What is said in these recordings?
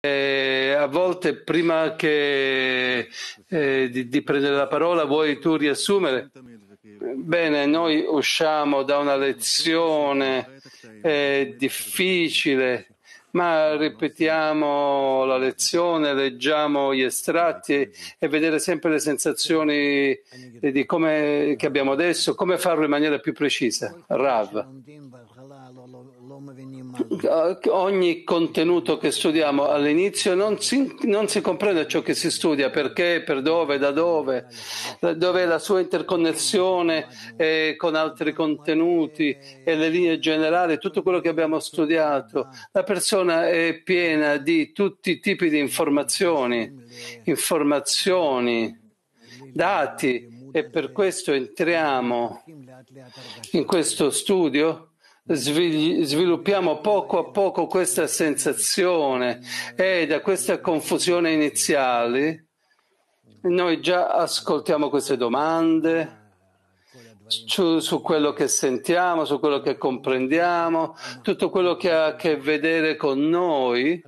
Eh, a volte prima che, eh, di, di, prendere la parola vuoi tu riassumere? Bene, noi usciamo da una lezione eh, difficile, ma ripetiamo la lezione, leggiamo gli estratti e vedere sempre le sensazioni come, che abbiamo adesso, come farlo in maniera più precisa. Rav ogni contenuto che studiamo all'inizio non si, non si, comprende ciò che si studia, perché, per dove, da dove, dove la sua interconnessione eh, con altri contenuti e le linee generali, tutto quello che abbiamo studiato. La persona è piena di tutti i tipi di informazioni, informazioni, dati e per questo entriamo in questo studio sviluppiamo poco a poco questa sensazione e eh, da questa confusione iniziale noi già ascoltiamo queste domande su, su, quello che sentiamo, su quello che comprendiamo, tutto quello che ha a che vedere con noi.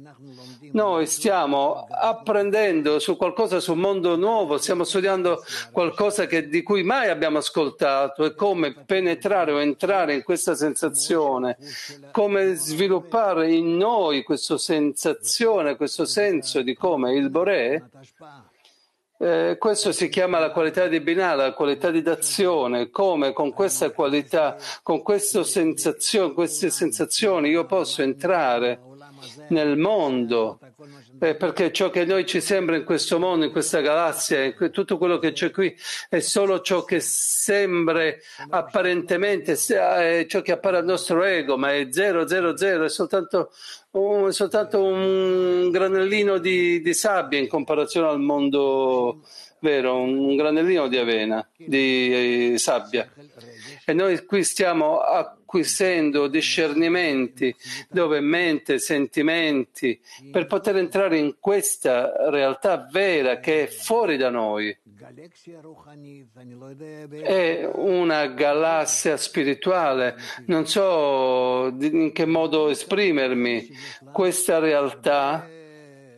Noi stiamo apprendendo su qualcosa, su un mondo nuovo, stiamo studiando qualcosa che, di cui mai abbiamo ascoltato e come penetrare o entrare in questa sensazione, come sviluppare in noi questa sensazione, questo senso di come il Boré eh, questo si chiama la qualità di Binah, la qualità di d'azione, come con questa qualità, con sensazione, queste sensazioni io posso entrare nel mondo, eh, perché ciò che a noi ci sembra in questo mondo, in questa galassia, in que- tutto quello che c'è qui è solo ciò che sembra apparentemente, se- eh, ciò che appare al nostro ego, ma è zero, zero, zero, è soltanto un, soltanto un granellino di, di sabbia in comparazione al mondo vero, un granellino di avena, di eh, sabbia. E noi qui stiamo acquisendo discernimenti dove mente, sentimenti, per poter entrare in questa realtà vera che è fuori da noi. È una galassia spirituale, non so in che modo esprimermi. Questa realtà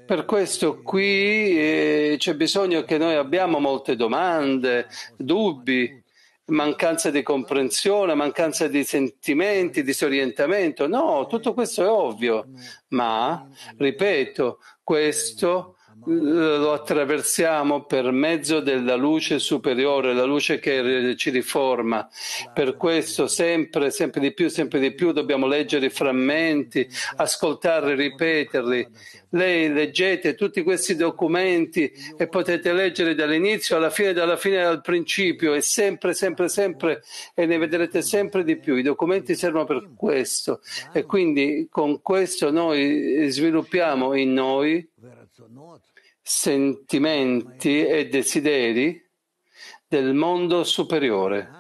per questo qui eh, c'è bisogno che noi abbiamo molte domande, dubbi, mancanza di comprensione, mancanza di sentimenti, disorientamento. No, tutto questo è ovvio, ma, ripeto, questo lo attraversiamo per mezzo della luce superiore, la luce che ci riforma. Per questo sempre, sempre di più, sempre di più dobbiamo leggere i frammenti, ascoltarli, ripeterli. Lei leggete tutti questi documenti e potete leggere dall'inizio alla fine, dalla fine al principio e sempre, sempre, sempre e ne vedrete sempre di più. I documenti servono per questo e quindi con questo noi sviluppiamo in noi sentimenti e desideri del mondo superiore.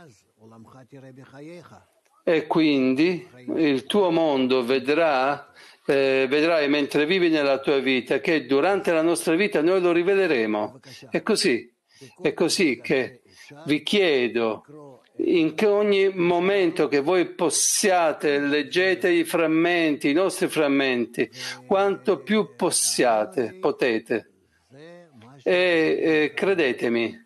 E quindi il tuo mondo vedrà, eh, vedrai mentre vivi nella tua vita che durante la nostra vita noi lo riveleremo. È così, è così che vi chiedo in ogni momento che voi possiate leggete i frammenti, i nostri frammenti, quanto più possiate, potete. E eh, credetemi,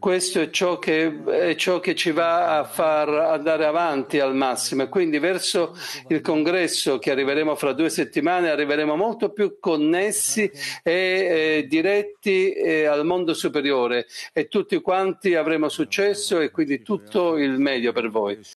questo è ciò, che, è ciò, che, ci va a far andare avanti al massimo e quindi verso il congresso che arriveremo fra due settimane arriveremo molto più connessi e eh, diretti eh, al mondo superiore e tutti quanti avremo successo e quindi tutto il meglio per voi.